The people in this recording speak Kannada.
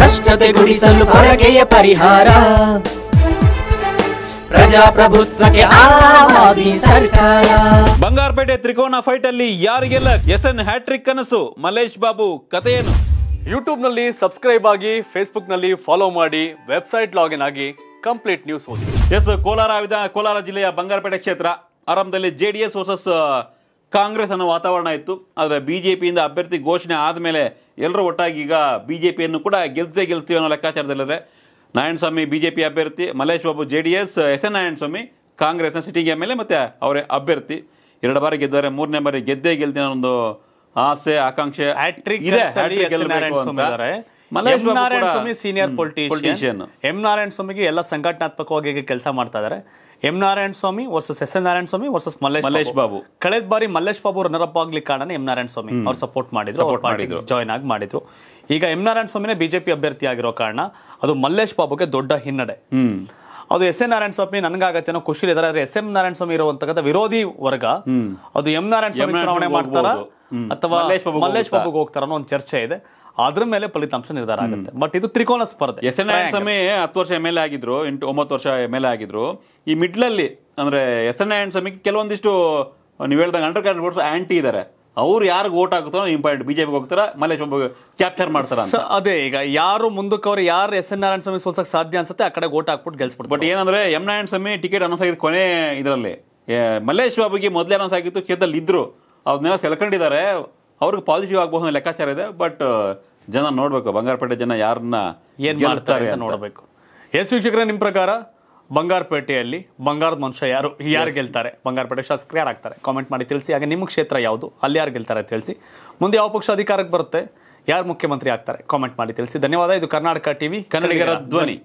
ಭ್ರಷ್ಟತೆ ಗುಡಿಸಲು ಪರಕೆಯ ಪರಿಹಾರ ಪ್ರಜಾಪ್ರಭುತ್ವಕ್ಕೆ ಸರ್ಕಾರ ಬಂಗಾರಪೇಟೆ ತ್ರಿಕೋನ ಫೈಟ್ ಅಲ್ಲಿ ಯಾರಿಗೆಲ್ಲ ಎಸ್ ಎನ್ ಹ್ಯಾಟ್ರಿಕ್ ಕನಸು ಮಲೇಶ್ ಬಾಬು ಕಥೆಯೇನು ಯೂಟ್ಯೂಬ್ ನಲ್ಲಿ ಸಬ್ಸ್ಕ್ರೈಬ್ ಆಗಿ ಫೇಸ್ಬುಕ್ ನಲ್ಲಿ ಫಾಲೋ ಮಾಡಿ ವೆಬ್ಸೈಟ್ ಲಾಗಿನ್ ಆಗಿ ಕಂಪ್ಲೀಟ್ ನ್ಯೂಸ್ ಓದಿ ಎಸ್ ಕೋಲಾರ ವಿಧ ಕೋಲಾರ ಜಿಲ್ಲೆಯ ಬಂಗಾರಪೇಟೆ ಕ್ಷೇತ್ರ ಆರಂಭದಲ್ಲಿ ಜೆಡಿಎಸ್ ವರ್ಸಸ್ ಕಾಂಗ್ರೆಸ್ ಅನ್ನೋ ವಾತಾವರಣ ಇತ್ತು ಆದರೆ ಬಿ ಜೆ ಪಿಯಿಂದ ಅಭ್ಯರ್ಥಿ ಘೋಷಣೆ ಆದಮೇಲೆ ಎಲ್ಲರೂ ಒಟ್ಟಾಗಿ ಈಗ ಬಿ ಜೆ ಪಿಯನ್ನು ಕೂಡ ಗೆಲ್ತೇ ಗೆಲ್ತೀವಿ ಅನ್ನೋ ಲೆಕ್ಕಾಚಾರದಲ್ಲಿದೆ ನಾರಾಯಣಸ್ವಾಮಿ ಬಿ ಜೆ ಪಿ ಅಭ್ಯರ್ಥಿ Mallesh Babu J D S S N Narayanaswamy ಕಾಂಗ್ರೆಸ್ನ ಸಿಟಿಂಗ್ ಎಮ್ ಎಲ್ ಎ ಮತ್ತು ಅವರೇ ಅಭ್ಯರ್ಥಿ ಎರಡು ಬಾರಿ ಗೆದ್ದಾರೆ ಮೂರನೇ ಬಾರಿ ಗೆದ್ದೇ ಗೆಲ್ತೀನಿ ಒಂದು ಆಸೆ ಆಕಾಂಕ್ಷೆ ಇದೆ Mallesh Narayanaswamy senior politician M ನಾರಾಯಣಸ್ವಾಮಿಗೆ ಎಲ್ಲ ಸಂಘಟನಾತ್ಮಕವಾಗಿ ಕೆಲಸ ಮಾಡ್ತಾ ಇದ್ದಾರೆ M Narayana Swamy versus S N Narayana Swamy versus Mallesh Mallesh Babu ಕಳೆದ ಬಾರಿ ಮಲ್ಲೇಶ್ ಬಾಬು ಅಪ್ ಆಗ್ಲಿಕ್ಕೆ ಕಾರಣ ಎಂ ನಾರಾಯಣ ಸ್ವಾಮಿ ಅವ್ರು ಸಪೋರ್ಟ್ ಮಾಡಿದ್ರು ಜಾಯ್ನ್ ಆಗಿ ಮಾಡಿದ್ರು ಈಗ ಎಂ ನಾರಾಯಣ ಸ್ವಾಮಿನೇ ಬಿಜೆಪಿ ಅಭ್ಯರ್ಥಿ ಆಗಿರೋ ಕಾರಣ ಅದು ಮಲ್ಲೇಶ್ ಬಾಬುಗೆ ದೊಡ್ಡ ಹಿನ್ನಡೆ ಅದು ಎಸ್ ಎನ್ ನಾರಾಯಣ ಸ್ವಾಮಿ ನನಗಾಗತ್ತೆ ಖುಷಿ ಇದಾರೆ ಆದ್ರೆ ಎಸ್ ಎಂ ನಾರಾಯಣ ಸ್ವಾಮಿ ಇರುವಂತಹ ವಿರೋಧಿ ವರ್ಗ ಅದು ಎಂ ನಾರಾಯಣ ಸ್ವಾಮಿ ಚುನಾವಣೆ ಮಾಡ್ತಾರ ಅಥವಾ ಮಲ್ಲೇಶ್ ಬಾಬು ಹೋಗ್ತಾರ ಅನ್ನೋ ಒಂದು ಚರ್ಚೆ ಇದೆ ಅದ್ರ ಮೇಲೆ ಫಲಿತಾಂಶ ನಿರ್ಧಾರ ಆಗುತ್ತೆ ಬಟ್ ಇದು ತ್ರಿಕೋನ ಸ್ಪರ್ಧೆ ಎಸ್ ಎನ್ ಸಮಯ ಹತ್ತು ವರ್ಷ ಎಮ್ ಎಲ್ ಎ ಆಗಿದ್ರು ಎಂಟು ಒಂಬತ್ತು ವರ್ಷ ಎಮ್ ಎಲ್ ಎ ಆಗಿದ್ರು ಈ ಮಿಡ್ಲಲ್ಲಿ ಅಂದ್ರೆ ಎಸ್ ಎನ್ ಆ್ಯಂಡ್ ಸಮಿ ಕೆಲವೊಂದಿಷ್ಟು ನೀವು ಹೇಳ್ದಂಗೆ ಅಂಡರ್ ಕ್ಯಾಂಡ್ ಆಂಟಿ ಇದ್ದಾರೆ ಅವ್ರು ಯಾರಿಗೆ ಓಟ್ ಆಗುತ್ತೋ ಇಂಪಾರ್ಟೆಂಟ್ ಬಿಜೆಪಿ ಹೋಗ್ತಾರ ಮಲ್ಲೇಶ್ ಬಾಬು ಕ್ಯಾಪ್ಚರ್ ಮಾಡ್ತಾರ ಅದೇ ಈಗ ಯಾರು ಮುಂದಕ್ಕೆ ಅವ್ರು ಯಾರು ಎಸ್ ಎನ್ ನಾರಾಯಣ ಸ್ವಾಮಿ ಸೋಲ್ಸಕ್ ಸಾಧ್ಯ ಅನ್ಸುತ್ತೆ ಆ ಕಡೆ ಓಟ್ ಹಾಕ್ಬಿಟ್ಟು ಗೆಲ್ಸ್ಬಿಟ್ಟು ಬಟ್ ಏನಂದ್ರೆ M Narayana Swamy ticket announce ಆಗಿದ್ದು ಕೊನೆ ಇದರಲ್ಲಿ ಮಲ್ಲೇಶ್ ಬಾಬುಗೆ ಮೊದಲೇ ಅನೌನ್ಸ್ ಆಗಿತ್ತು ಕ್ಷೇತ್ರದಲ್ಲಿ ಇದ್ರು ಅದನ್ನೆಲ್ಲ ಸೆಲ್ಕೊಂಡಿದ್ದಾರೆ ಅವ್ರಿಗೆ ಪಾಸಿಟಿವ್ ಆಗಬಹುದು ಲೆಕ್ಕಾಚಾರ ಇದೆ ಬಟ್ ಜನ ನೋಡಬೇಕು ಬಂಗಾರಪೇಟೆ ಜನ ಯಾರನ್ನ ಏನು ಮಾಡ್ತಾರೆ ನೋಡಬೇಕು ಎಸ್ ವೀಕ್ಷಕರ ನಿಮ್ಮ ಪ್ರಕಾರ ಬಂಗಾರಪೇಟೆಯಲ್ಲಿ ಬಂಗಾರದ ಮನುಷ್ಯ ಯಾರು ಯಾರು ಗೆಲ್ತಾರೆ ಬಂಗಾರಪೇಟೆ ಶಾಸಕರು ಆಗ್ತಾರೆ ಕಾಮೆಂಟ್ ಮಾಡಿ ತಿಳಿಸಿ ಹಾಗೆ ನಿಮ್ಮ ಕ್ಷೇತ್ರ ಯಾವುದು ಅಲ್ಲಿ ಯಾರು ಗೆಲ್ತಾರೆ ತಿಳಿಸಿ ಮುಂದೆ ಯಾವ ಪಕ್ಷ ಅಧಿಕಾರಕ್ಕೆ ಬರುತ್ತೆ ಯಾರು ಮುಖ್ಯಮಂತ್ರಿ ಆಗ್ತಾರೆ ಕಾಮೆಂಟ್ ಮಾಡಿ ತಿಳಿಸಿ ಧನ್ಯವಾದ ಇದು ಕರ್ನಾಟಕ ಟಿವಿ ಕನ್ನಡಿಗರ ಧ್ವನಿ